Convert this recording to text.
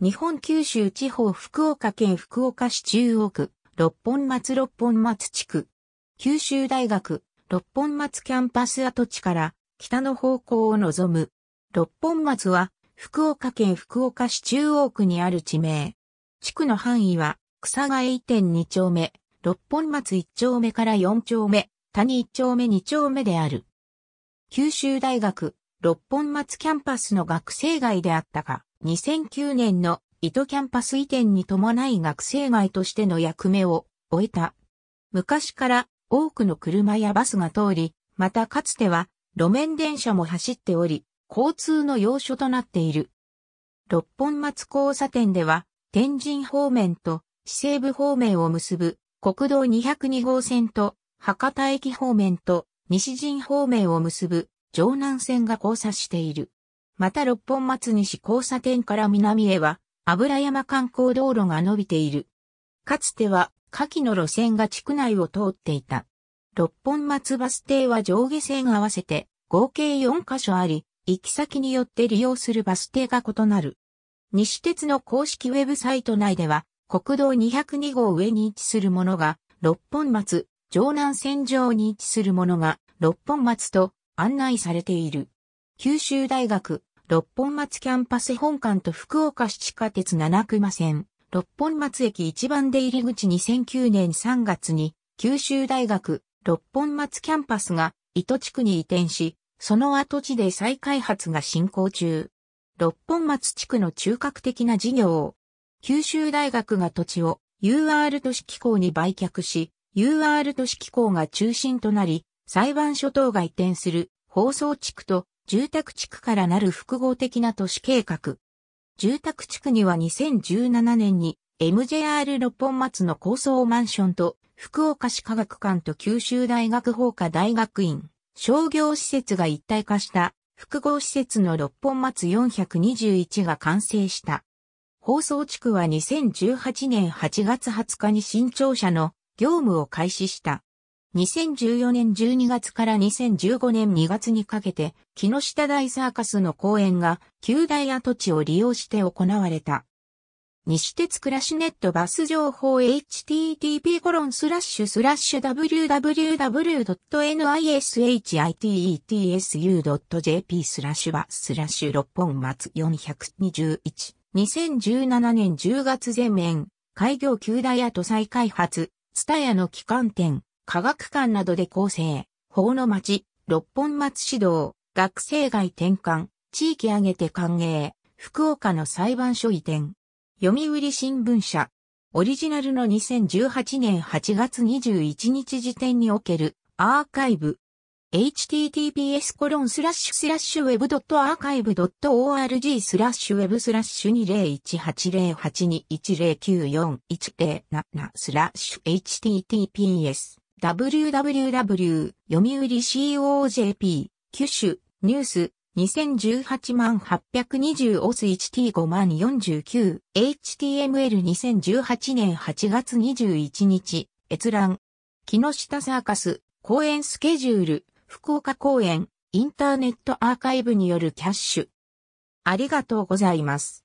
日本九州地方福岡県福岡市中央区、六本松六本松地区。九州大学、六本松キャンパス跡地から北の方向を望む。六本松は福岡県福岡市中央区にある地名。地区の範囲は草ヶ井店2丁目、六本松1丁目から4丁目、谷1丁目2丁目である。九州大学、六本松キャンパスの学生街であったが、2009年の糸キャンパス移転に伴い学生街としての役目を終えた。昔から多くの車やバスが通り、またかつては路面電車も走っており、交通の要所となっている。六本松交差点では、天神方面と市西部方面を結ぶ国道202号線と博多駅方面と西陣方面を結ぶ城南線が交差している。また六本松西交差点から南へは、油山観光道路が伸びている。かつては、下記の路線が地区内を通っていた。六本松バス停は上下線合わせて合計4カ所あり、行き先によって利用するバス停が異なる。西鉄の公式ウェブサイト内では、国道202号上に位置するものが、六本松、城南線上に位置するものが、六本松と案内されている。九州大学六本松キャンパス本館と福岡市地下鉄七熊線、六本松駅一番出入り口2009年3月に、九州大学、六本松キャンパスが、糸地区に移転し、その跡地で再開発が進行中。六本松地区の中核的な事業を、九州大学が土地を UR 都市機構に売却し、UR 都市機構が中心となり、裁判所等が移転する放送地区と住宅地区からなる複合的な都市計画。住宅地区には2017年に MJR 六本松の高層マンションと福岡市科学館と九州大学法科大学院商業施設が一体化した複合施設の六本松421が完成した。放送地区は2018年8月20日に新庁舎の業務を開始した。2014年12月から2015年2月にかけて、木下大サーカスの公演が、旧大跡地を利用して行われた。西鉄クラシネットバス情報 http://www.nishitsu.jp コロンスラッシュ e スラッシュバスラッシュ六本松421 2017年10月前面、開業旧大跡再開発、ツタヤの期間店科学館などで構成、法の町、六本松指導、学生街転換、地域挙げて歓迎、福岡の裁判所移転。読売新聞社。オリジナルの2018年8月21日時点におけるアーカイブ。https コロンスラッシュスラッシュウェブドットアーカイブドット org スラッシュウェブスラッシュ20180821094107スラッシュ https www 読売 COJP 九州ニュース2018万820オス 1T5 万 49HTML2018 年8月21日閲覧木下サーカス公演スケジュール福岡公演インターネットアーカイブによるキャッシュありがとうございます。